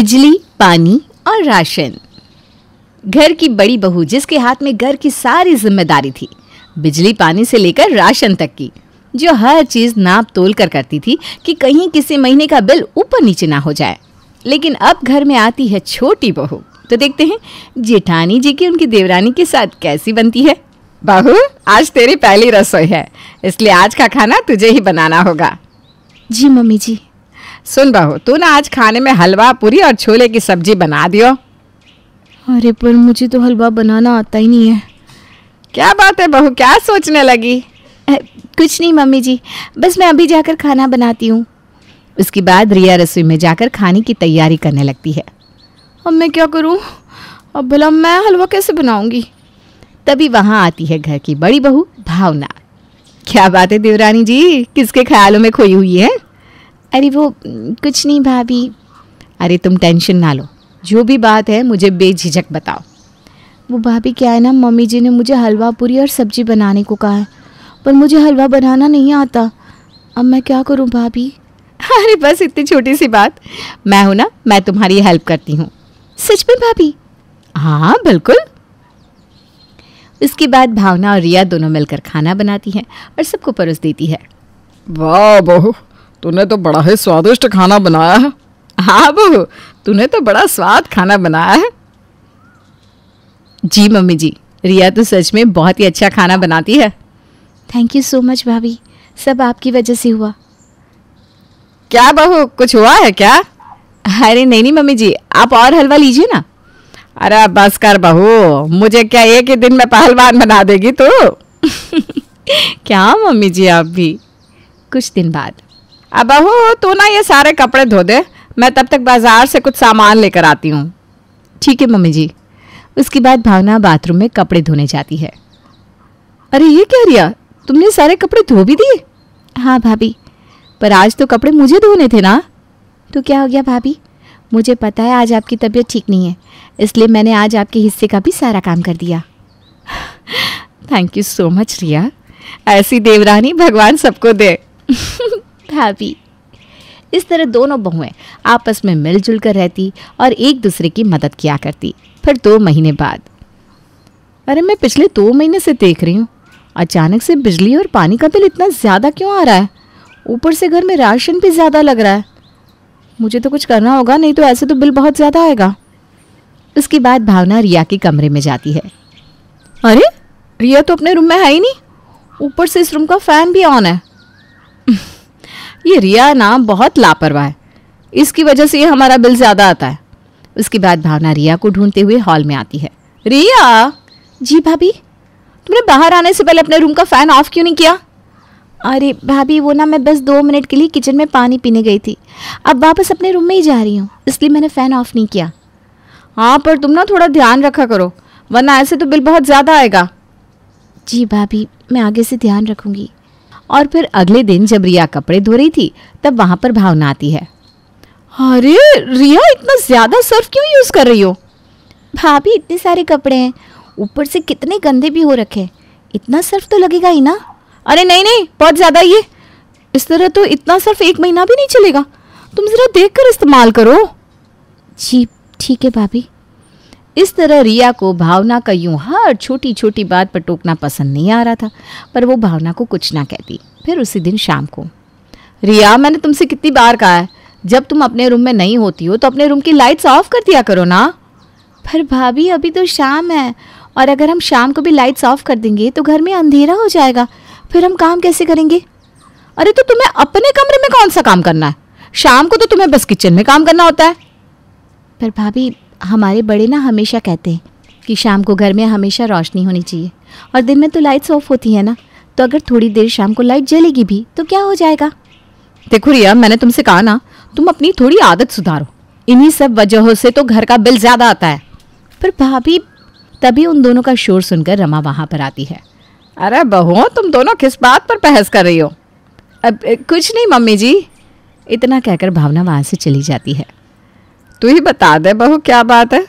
बिजली पानी और राशन घर की बड़ी बहू जिसके हाथ में घर की सारी जिम्मेदारी थी बिजली पानी से लेकर राशन तक की जो हर चीज नाप तोल कर करती थी कि कहीं किसी महीने का बिल ऊपर नीचे ना हो जाए लेकिन अब घर में आती है छोटी बहू तो देखते हैं जेठानी जी की उनकी देवरानी के साथ कैसी बनती है बहू आज तेरी पहली रसोई है इसलिए आज का खाना तुझे ही बनाना होगा जी मम्मी जी सुन बहू तू ना आज खाने में हलवा पूरी और छोले की सब्जी बना दियो अरे पर मुझे तो हलवा बनाना आता ही नहीं है क्या बात है बहू क्या सोचने लगी ए, कुछ नहीं मम्मी जी बस मैं अभी जाकर खाना बनाती हूँ उसके बाद रिया रसोई में जाकर खाने की तैयारी करने लगती है अब मैं क्या करूँ अब भला मैं हलवा कैसे बनाऊँगी तभी वहाँ आती है घर की बड़ी बहू भावना क्या बात है देवरानी जी किसके ख्यालों में खोई हुई है अरे वो कुछ नहीं भाभी अरे तुम टेंशन ना लो जो भी बात है मुझे बेझिझक बताओ वो भाभी क्या है ना मम्मी जी ने मुझे हलवा पूरी और सब्जी बनाने को कहा है पर मुझे हलवा बनाना नहीं आता अब मैं क्या करूँ भाभी अरे बस इतनी छोटी सी बात मैं हूँ ना मैं तुम्हारी हेल्प करती हूँ सच में भाभी हाँ बिल्कुल उसके बाद भावना और रिया दोनों मिलकर खाना बनाती हैं और सबको परोस देती है वाह बहू तूने तो बड़ा ही स्वादिष्ट खाना बनाया है हाँ बहू तूने तो बड़ा स्वाद खाना बनाया है जी मम्मी जी रिया तो सच में बहुत ही अच्छा खाना बनाती है थैंक यू सो मच भाभी सब आपकी वजह से हुआ क्या बहू कुछ हुआ है क्या अरे नहीं नहीं मम्मी जी आप और हलवा लीजिए ना अरे बस कर बहू मुझे क्या एक ही दिन में पहलवान बना देगी तू क्या मम्मी जी आप भी कुछ दिन बाद अब बहू तू ना ये सारे कपड़े धो दे मैं तब तक बाजार से कुछ सामान लेकर आती हूँ ठीक है मम्मी जी उसके बाद भावना बाथरूम में कपड़े धोने जाती है अरे ये क्या रिया तुमने सारे कपड़े धो भी दिए हाँ भाभी पर आज तो कपड़े मुझे धोने थे ना तो क्या हो गया भाभी मुझे पता है आज आपकी तबीयत ठीक नहीं है इसलिए मैंने आज आपके हिस्से का भी सारा काम कर दिया thank you so much Riya ऐसी देवरानी भगवान सबको दे भाभी इस तरह दोनों बहुएं आपस में मिलजुल कर रहती और एक दूसरे की मदद किया करती फिर दो महीने बाद अरे मैं पिछले दो महीने से देख रही हूँ अचानक से बिजली और पानी का बिल इतना ज़्यादा क्यों आ रहा है ऊपर से घर में राशन भी ज़्यादा लग रहा है मुझे तो कुछ करना होगा नहीं तो ऐसे तो बिल बहुत ज़्यादा आएगा उसके बाद भावना रिया के कमरे में जाती है अरे रिया तो अपने रूम में है ही नहीं ऊपर से इस रूम का फ़ैन भी ऑन है ये रिया नाम बहुत लापरवाह है इसकी वजह से ये हमारा बिल ज़्यादा आता है उसके बाद भावना रिया को ढूंढते हुए हॉल में आती है रिया जी भाभी तुमने बाहर आने से पहले अपने रूम का फ़ैन ऑफ क्यों नहीं किया अरे भाभी वो ना मैं बस दो मिनट के लिए किचन में पानी पीने गई थी अब वापस अपने रूम में ही जा रही हूँ इसलिए मैंने फ़ैन ऑफ नहीं किया हाँ पर तुम ना थोड़ा ध्यान रखा करो वरना ऐसे तो बिल बहुत ज़्यादा आएगा जी भाभी मैं आगे से ध्यान रखूँगी और फिर अगले दिन जब रिया कपड़े धो रही थी तब वहां पर भावना आती है अरे रिया इतना ज़्यादा सर्फ क्यों यूज़ कर रही हो भाभी इतने सारे कपड़े हैं ऊपर से कितने गंदे भी हो रखे इतना सर्फ तो लगेगा ही ना अरे नहीं नहीं बहुत ज़्यादा ये इस तरह तो इतना सर्फ एक महीना भी नहीं चलेगा तुम ज़रा देख कर इस्तेमाल करो जी ठीक है भाभी इस तरह रिया को भावना का यूं हर छोटी छोटी बात पर टोकना पसंद नहीं आ रहा था पर वो भावना को कुछ ना कहती फिर उसी दिन शाम को रिया मैंने तुमसे कितनी बार कहा है जब तुम अपने रूम में नहीं होती हो तो अपने रूम की लाइट्स ऑफ कर दिया करो ना पर भाभी अभी तो शाम है और अगर हम शाम को भी लाइट्स ऑफ कर देंगे तो घर में अंधेरा हो जाएगा फिर हम काम कैसे करेंगे अरे तो तुम्हें अपने कमरे में कौन सा काम करना है शाम को तो तुम्हें बस किचन में काम करना होता है पर भाभी हमारे बड़े ना हमेशा कहते हैं कि शाम को घर में हमेशा रोशनी होनी चाहिए और दिन में तो लाइट्स ऑफ होती है ना तो अगर थोड़ी देर शाम को लाइट जलेगी भी तो क्या हो जाएगा देखो रिया मैंने तुमसे कहा ना तुम अपनी थोड़ी आदत सुधारो इन्हीं सब वजहों से तो घर का बिल ज़्यादा आता है पर भाभी तभी उन दोनों का शोर सुनकर रमा वहाँ पर आती है अरे बहू तुम दोनों किस बात पर बहस कर रही हो अब कुछ नहीं मम्मी जी इतना कहकर भावना वहां से चली जाती है तू ही बता दे बहू क्या बात है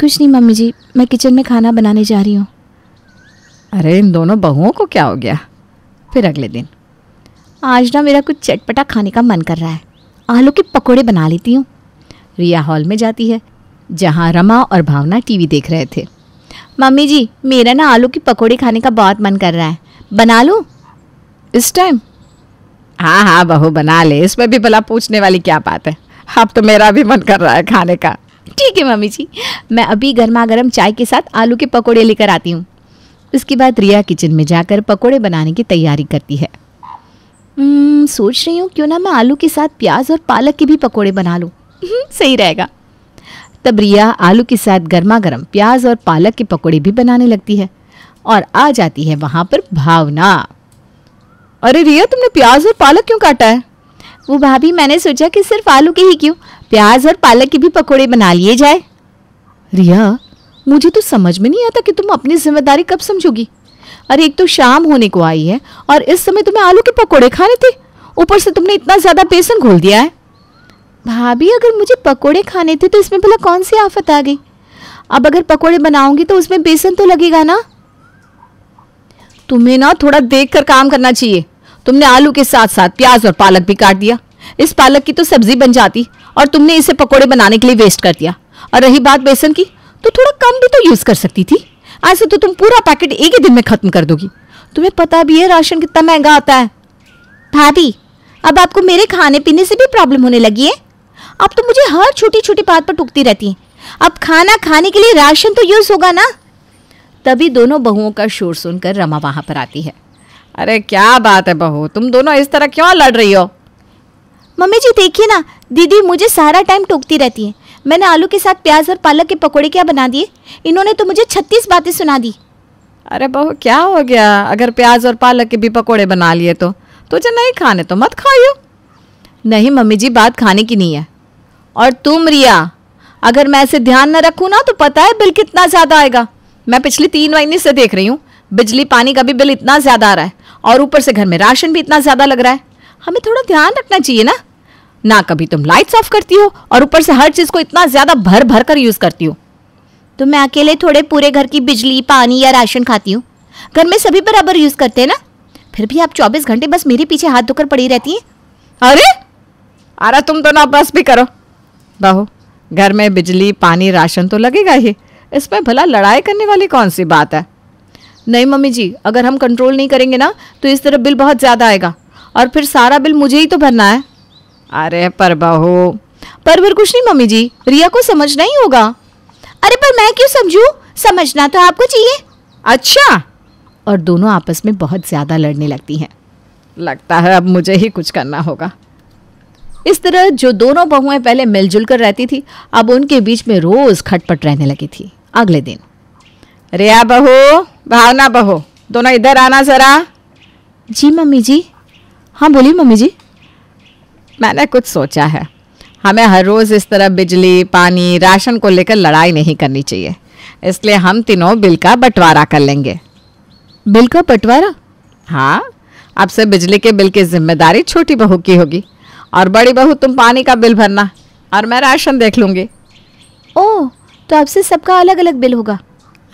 कुछ नहीं मम्मी जी मैं किचन में खाना बनाने जा रही हूँ अरे इन दोनों बहुओं को क्या हो गया फिर अगले दिन आज ना मेरा कुछ चटपटा खाने का मन कर रहा है आलू के पकोड़े बना लेती हूँ रिया हॉल में जाती है जहाँ रमा और भावना टीवी देख रहे थे मम्मी जी मेरा ना आलू के पकोड़े खाने का बहुत मन कर रहा है बना लूँ इस टाइम हाँ हाँ बहू बना ले इसमें भी भला पूछने वाली क्या बात है अब तो मेरा भी मन कर रहा है खाने का ठीक है मम्मी जी मैं अभी गर्मा गर्म चाय के साथ आलू के पकौड़े लेकर आती हूँ उसके बाद रिया किचन में जाकर पकौड़े बनाने की तैयारी करती है हम्म, सोच रही हूँ क्यों ना मैं आलू के साथ प्याज और पालक के भी पकौड़े बना लूँ हम्म, सही रहेगा तब रिया आलू के साथ गर्मा गर्म प्याज और पालक के पकौड़े भी बनाने लगती है और आ जाती है वहाँ पर भावना अरे रिया तुमने प्याज और पालक क्यों काटा है वो भाभी मैंने सोचा कि सिर्फ आलू के ही क्यों प्याज और पालक के भी पकोड़े बना लिए जाए रिया मुझे तो समझ में नहीं आता कि तुम अपनी जिम्मेदारी कब समझोगी अरे एक तो शाम होने को आई है और इस समय तुम्हें आलू के पकोड़े खाने थे ऊपर से तुमने इतना ज़्यादा बेसन घोल दिया है भाभी अगर मुझे पकोड़े खाने थे तो इसमें भला कौन सी आफत आ गई अब अगर पकोड़े बनाऊंगी तो उसमें बेसन तो लगेगा ना तुम्हें ना थोड़ा देख कर काम करना चाहिए तुमने आलू के साथ साथ प्याज और पालक भी काट दिया इस पालक की तो सब्जी बन जाती और तुमने इसे पकोड़े बनाने के लिए वेस्ट कर दिया और रही बात बेसन की तो थोड़ा कम भी तो यूज कर सकती थी ऐसे तो तुम पूरा पैकेट एक ही दिन में खत्म कर दोगी तुम्हें पता भी है राशन कितना महंगा आता है भाभी अब आपको मेरे खाने पीने से भी प्रॉब्लम होने लगी है आप तो मुझे हर छोटी छोटी बात पर टूकती रहती हैं अब खाना खाने के लिए राशन तो यूज होगा ना तभी दोनों बहुओं का शोर सुनकर रमा वहां पर आती है अरे क्या बात है बहू तुम दोनों इस तरह क्यों लड़ रही हो मम्मी जी देखिए ना दीदी मुझे सारा टाइम टोकती रहती है मैंने आलू के साथ प्याज और पालक के पकौड़े क्या बना दिए इन्होंने तो मुझे छत्तीस बातें सुना दी अरे बहू क्या हो गया अगर प्याज और पालक के भी पकौड़े बना लिए तो तुझे नहीं खाने तो मत खाइयो नहीं मम्मी जी बात खाने की नहीं है और तुम रिया अगर मैं ऐसे ध्यान न रखूँ ना तो पता है बिल कितना ज़्यादा आएगा मैं पिछले तीन महीने से देख रही हूँ बिजली पानी का भी बिल इतना ज़्यादा आ रहा है और ऊपर से घर में राशन भी इतना ज़्यादा लग रहा है हमें थोड़ा ध्यान रखना चाहिए ना ना कभी तुम लाइट्स ऑफ करती हो और ऊपर से हर चीज़ को इतना ज़्यादा भर भर कर यूज़ करती हो तो मैं अकेले थोड़े पूरे घर की बिजली पानी या राशन खाती हूँ घर में सभी बराबर यूज़ करते हैं ना फिर भी आप चौबीस घंटे बस मेरे पीछे हाथ धोकर पड़ी रहती हैं अरे अरे तुम तो ना बस भी करो बहू घर में बिजली पानी राशन तो लगेगा ही इसमें भला लड़ाई करने वाली कौन सी बात है नहीं मम्मी जी अगर हम कंट्रोल नहीं करेंगे ना तो इस तरह बिल बहुत ज़्यादा आएगा और फिर सारा बिल मुझे ही तो भरना है अरे पर बहु पर फिर कुछ नहीं मम्मी जी रिया को समझना ही होगा अरे पर मैं क्यों समझू समझना तो आपको चाहिए अच्छा और दोनों आपस में बहुत ज़्यादा लड़ने लगती हैं लगता है अब मुझे ही कुछ करना होगा इस तरह जो दोनों बहुएं पहले मिलजुल कर रहती थी अब उनके बीच में रोज़ खटपट रहने लगी थी अगले दिन रिया बहू भावना बहू दोनों इधर आना ज़रा जी मम्मी जी हाँ बोलिए मम्मी जी मैंने कुछ सोचा है हमें हर रोज़ इस तरह बिजली पानी राशन को लेकर लड़ाई नहीं करनी चाहिए इसलिए हम तीनों बिल का बंटवारा कर लेंगे बिल का बंटवारा हाँ अब से बिजली के बिल की जिम्मेदारी छोटी बहू की होगी और बड़ी बहू तुम पानी का बिल भरना और मैं राशन देख लूँगी ओह तो अब से सबका अलग अलग बिल होगा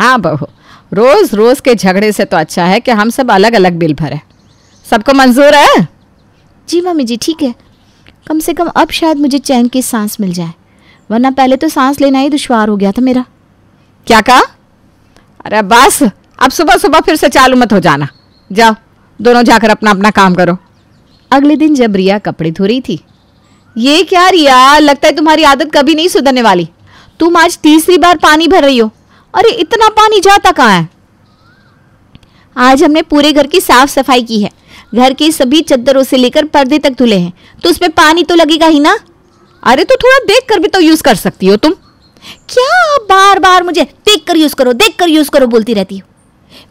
हाँ बहू रोज़ रोज़ के झगड़े से तो अच्छा है कि हम सब अलग अलग बिल भरे सबको मंजूर है जी मम्मी जी ठीक है कम से कम अब शायद मुझे चैन की सांस मिल जाए वरना पहले तो सांस लेना ही दुशवार हो गया था मेरा क्या कहा अरे बस अब सुबह सुबह फिर से चालू मत हो जाना जाओ दोनों जाकर अपना अपना काम करो अगले दिन जब रिया कपड़े धो रही थी ये क्या रिया लगता है तुम्हारी आदत कभी नहीं सुधरने वाली तुम आज तीसरी बार पानी भर रही हो अरे इतना पानी जाता कहाँ है आज हमने पूरे घर की साफ सफाई की है घर की सभी चद्दरों से लेकर पर्दे तक धुले हैं तो उसमें पानी तो लगेगा ही ना अरे तो थोड़ा देख कर भी तो यूज कर सकती हो तुम क्या बार बार मुझे देख कर यूज करो देख कर यूज करो बोलती रहती हो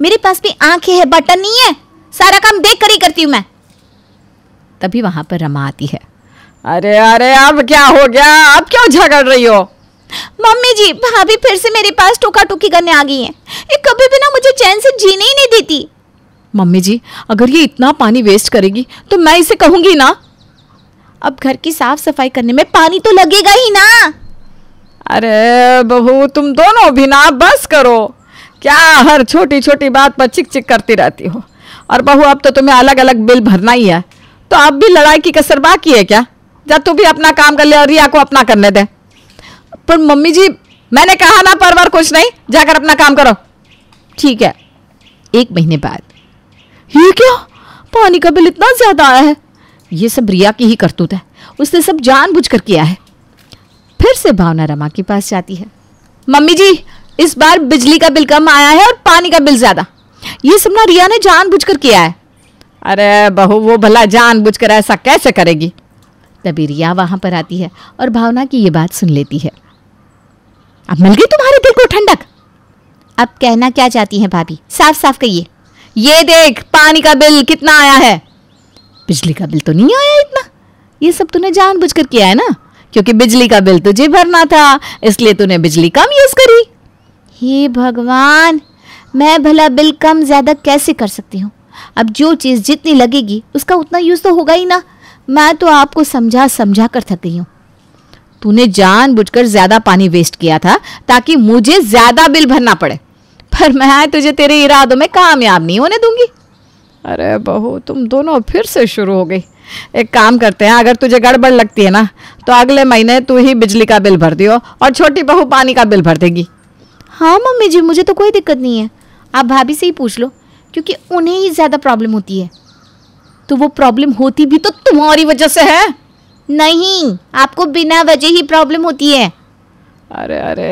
मेरे पास भी आंखें हैं बटन नहीं है सारा काम देख कर ही करती हूँ मैं तभी वहां पर रमा आती है अरे अरे अब क्या हो गया अब क्यों झगड़ रही हो मम्मी जी भाभी फिर से मेरे पास टोका टोकी करने आ गई हैं ये कभी भी ना मुझे चैन से जीने ही नहीं देती मम्मी जी अगर ये इतना पानी वेस्ट करेगी तो मैं इसे कहूंगी ना अब घर की साफ सफाई करने में पानी तो लगेगा ही ना अरे बहू तुम दोनों भी ना बस करो क्या हर छोटी छोटी बात पर चिक चिक करती रहती हो और बहू अब तो तुम्हें अलग अलग बिल भरना ही है तो अब भी लड़ाई की कसर बाकी है क्या जब तू भी अपना काम कर ले और रिया को अपना करने दे पर मम्मी जी मैंने कहा ना परवर कुछ नहीं जाकर अपना काम करो ठीक है एक महीने बाद ये क्या पानी का बिल इतना ज्यादा आया है ये सब रिया की ही करतूत है उसने सब जानबूझकर किया है फिर से भावना रमा के पास जाती है मम्मी जी इस बार बिजली का बिल कम आया है और पानी का बिल ज्यादा ये सब ना रिया ने जानबूझकर किया है अरे बहू वो भला जानबूझकर ऐसा कैसे करेगी तभी रिया वहां पर आती है और भावना की ये बात सुन लेती है अब मिल गई तुम्हारे दिल को ठंडक अब कहना क्या चाहती हैं भाभी साफ साफ कहिए ये देख पानी का बिल कितना आया है बिजली का बिल तो नहीं आया इतना ये सब तूने जानबूझकर किया है ना क्योंकि बिजली का बिल तुझे भरना था इसलिए तूने बिजली कम यूज करी हे भगवान मैं भला बिल कम ज़्यादा कैसे कर सकती हूँ अब जो चीज़ जितनी लगेगी उसका उतना यूज़ तो होगा ही ना मैं तो आपको समझा समझा कर थक गई हूँ तूने जानबूझकर ज्यादा पानी वेस्ट किया था ताकि मुझे ज्यादा बिल भरना पड़े पर मैं तुझे तेरे इरादों में कामयाब नहीं होने दूंगी अरे बहू तुम दोनों फिर से शुरू हो गई एक काम करते हैं अगर तुझे गड़बड़ लगती है ना तो अगले महीने तू ही बिजली का बिल भर दियो और छोटी बहू पानी का बिल भर देगी हाँ मम्मी जी मुझे तो कोई दिक्कत नहीं है आप भाभी से ही पूछ लो क्योंकि उन्हें ही ज़्यादा प्रॉब्लम होती है तो वो प्रॉब्लम होती भी तो तुम्हारी वजह से है नहीं आपको बिना वजह ही प्रॉब्लम होती है अरे अरे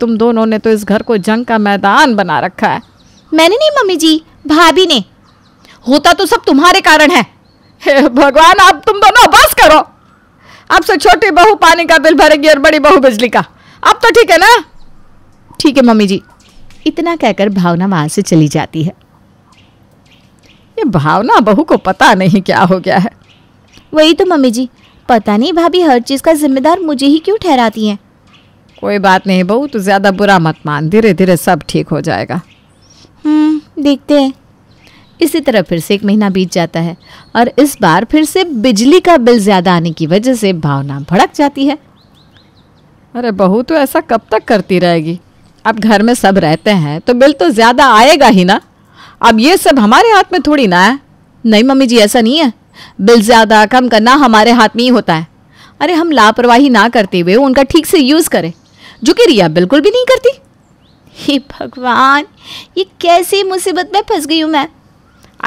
तुम दोनों ने तो इस घर को जंग का मैदान बना रखा है मैंने नहीं मम्मी जी भाभी ने होता तो सब तुम्हारे कारण है हे भगवान आप तुम दोनों बस करो अब से छोटी बहू पानी का बिल भरेगी और बड़ी बहू बिजली का अब तो ठीक है ना ठीक है मम्मी जी इतना कहकर भावना वहां से चली जाती है ये भावना बहू को पता नहीं क्या हो गया है वही तो मम्मी जी पता नहीं भाभी हर चीज़ का जिम्मेदार मुझे ही क्यों ठहराती हैं कोई बात नहीं बहू तो ज़्यादा बुरा मत मान धीरे धीरे सब ठीक हो जाएगा हम्म देखते हैं इसी तरह फिर से एक महीना बीत जाता है और इस बार फिर से बिजली का बिल ज़्यादा आने की वजह से भावना भड़क जाती है अरे बहू तो ऐसा कब तक करती रहेगी अब घर में सब रहते हैं तो बिल तो ज़्यादा आएगा ही ना अब ये सब हमारे हाथ में थोड़ी ना है नहीं मम्मी जी ऐसा नहीं है बिल ज़्यादा कम करना हमारे हाथ में ही होता है अरे हम लापरवाही ना करते हुए उनका ठीक से यूज़ करें जो कि रिया बिल्कुल भी नहीं करती हे भगवान ये कैसी मुसीबत में फंस गई हूँ मैं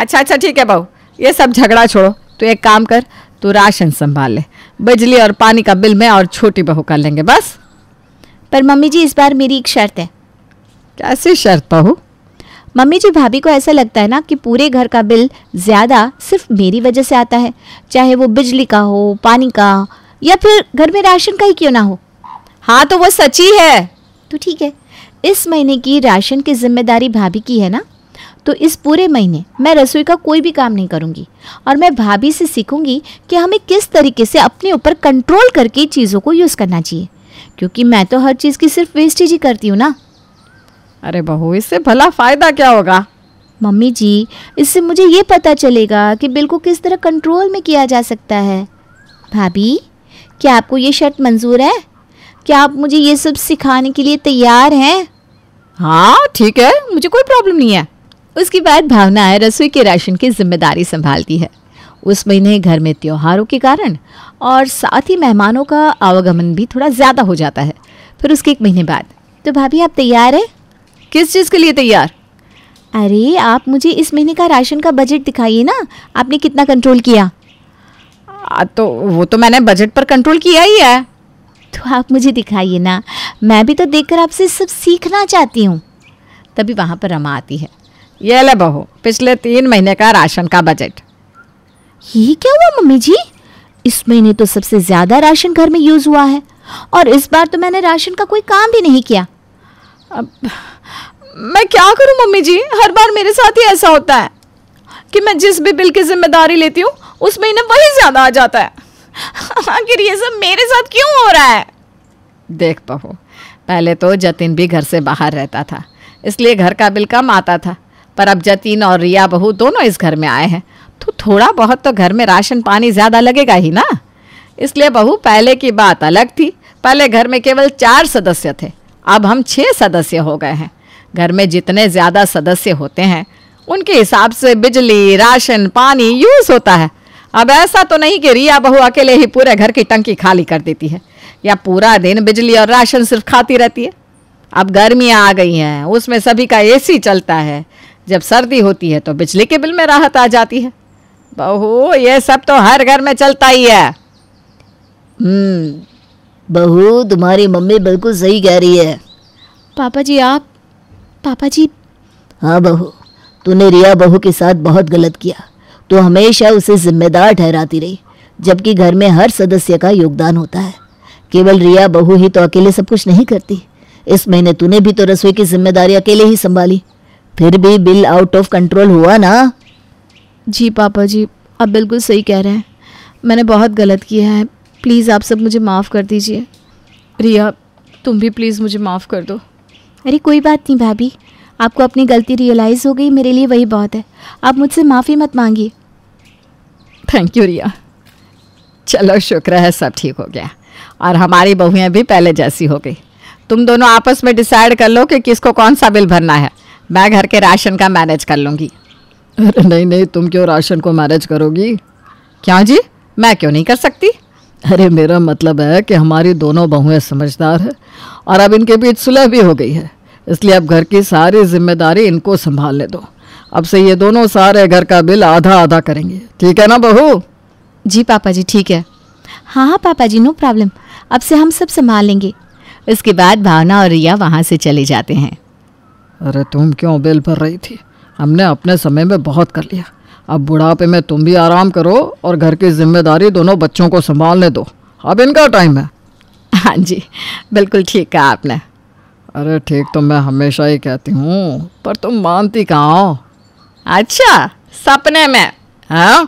अच्छा अच्छा ठीक है बहू ये सब झगड़ा छोड़ो तो एक काम कर तो राशन संभाल ले बिजली और पानी का बिल मैं और छोटी बहू कर लेंगे बस पर मम्मी जी इस बार मेरी एक शर्त है कैसी शर्त बहू मम्मी जी भाभी को ऐसा लगता है ना कि पूरे घर का बिल ज़्यादा सिर्फ मेरी वजह से आता है चाहे वो बिजली का हो पानी का या फिर घर में राशन का ही क्यों ना हो हाँ तो वो सची है तो ठीक है इस महीने की राशन की जिम्मेदारी भाभी की है ना तो इस पूरे महीने मैं रसोई का कोई भी काम नहीं करूँगी और मैं भाभी से सीखूँगी कि हमें किस तरीके से अपने ऊपर कंट्रोल करके चीज़ों को यूज़ करना चाहिए क्योंकि मैं तो हर चीज़ की सिर्फ वेस्टेज ही करती हूँ ना अरे बहू इससे भला फ़ायदा क्या होगा मम्मी जी इससे मुझे ये पता चलेगा कि बिल को किस तरह कंट्रोल में किया जा सकता है भाभी क्या आपको ये शर्ट मंजूर है क्या आप मुझे ये सब सिखाने के लिए तैयार हैं हाँ ठीक है मुझे कोई प्रॉब्लम नहीं है उसके बाद भावना रसोई के राशन की जिम्मेदारी संभालती है उस महीने घर में त्योहारों के कारण और साथ ही मेहमानों का आवागमन भी थोड़ा ज़्यादा हो जाता है फिर उसके एक महीने बाद तो भाभी आप तैयार हैं किस चीज़ के लिए तैयार अरे आप मुझे इस महीने का राशन का बजट दिखाइए ना आपने कितना कंट्रोल किया आ, तो वो तो मैंने बजट पर कंट्रोल किया ही है तो आप मुझे दिखाइए ना मैं भी तो देखकर आपसे सब सीखना चाहती हूँ तभी वहाँ पर रमा आती है ये ले बहू पिछले तीन महीने का राशन का बजट ये क्या हुआ मम्मी जी इस महीने तो सबसे ज़्यादा राशन घर में यूज़ हुआ है और इस बार तो मैंने राशन का कोई काम भी नहीं किया अब मैं क्या करूं मम्मी जी हर बार मेरे साथ ही ऐसा होता है कि मैं जिस भी बिल की जिम्मेदारी लेती हूँ उस महीने वही ज़्यादा आ जाता है आखिर ये सब मेरे साथ क्यों हो रहा है देख बहू पहले तो जतिन भी घर से बाहर रहता था इसलिए घर का बिल कम आता था पर अब जतिन और रिया बहू दोनों इस घर में आए हैं तो थोड़ा बहुत तो घर में राशन पानी ज़्यादा लगेगा ही ना इसलिए बहू पहले की बात अलग थी पहले घर में केवल चार सदस्य थे अब हम छः सदस्य हो गए हैं घर में जितने ज़्यादा सदस्य होते हैं उनके हिसाब से बिजली राशन पानी यूज़ होता है अब ऐसा तो नहीं कि रिया बहू अकेले ही पूरे घर की टंकी खाली कर देती है या पूरा दिन बिजली और राशन सिर्फ खाती रहती है अब गर्मियाँ आ गई हैं उसमें सभी का एसी चलता है जब सर्दी होती है तो बिजली के बिल में राहत आ जाती है बहू ये सब तो हर घर में चलता ही है हम्म, बहू तुम्हारी मम्मी बिल्कुल सही कह रही है पापा जी आप पापा जी हाँ बहू तूने रिया बहू के साथ बहुत गलत किया तो हमेशा उसे जिम्मेदार ठहराती रही जबकि घर में हर सदस्य का योगदान होता है केवल रिया बहू ही तो अकेले सब कुछ नहीं करती इस महीने तूने भी तो रसोई की जिम्मेदारी अकेले ही संभाली फिर भी बिल आउट ऑफ कंट्रोल हुआ ना जी पापा जी आप बिल्कुल सही कह रहे हैं मैंने बहुत गलत किया है प्लीज़ आप सब मुझे माफ़ कर दीजिए रिया तुम भी प्लीज़ मुझे माफ़ कर दो अरे कोई बात नहीं भाभी आपको अपनी गलती रियलाइज़ हो गई मेरे लिए वही बहुत है आप मुझसे माफ़ी मत मांगिए थैंक यू रिया चलो शुक्र है सब ठीक हो गया और हमारी बहुएं भी पहले जैसी हो गई तुम दोनों आपस में डिसाइड कर लो कि किसको कौन सा बिल भरना है मैं घर के राशन का मैनेज कर लूँगी अरे नहीं नहीं तुम क्यों राशन को मैनेज करोगी क्या जी मैं क्यों नहीं कर सकती अरे मेरा मतलब है कि हमारी दोनों बहुएं समझदार है और अब इनके बीच सुलह भी हो गई है इसलिए अब घर की सारी जिम्मेदारी इनको संभालने दो अब से ये दोनों सारे घर का बिल आधा आधा करेंगे ठीक है ना बहू जी पापा जी ठीक है हाँ हाँ पापा जी नो प्रॉब्लम अब से हम सब संभाल लेंगे उसके बाद भावना और रिया वहाँ से चले जाते हैं अरे तुम क्यों बिल भर रही थी हमने अपने समय में बहुत कर लिया अब बुढ़ापे में तुम भी आराम करो और घर की जिम्मेदारी दोनों बच्चों को संभालने दो अब इनका टाइम है हाँ जी बिल्कुल ठीक कहा आपने अरे ठीक तो मैं हमेशा ही कहती हूँ पर तुम मानती कहाँ हो अच्छा सपने में हाँ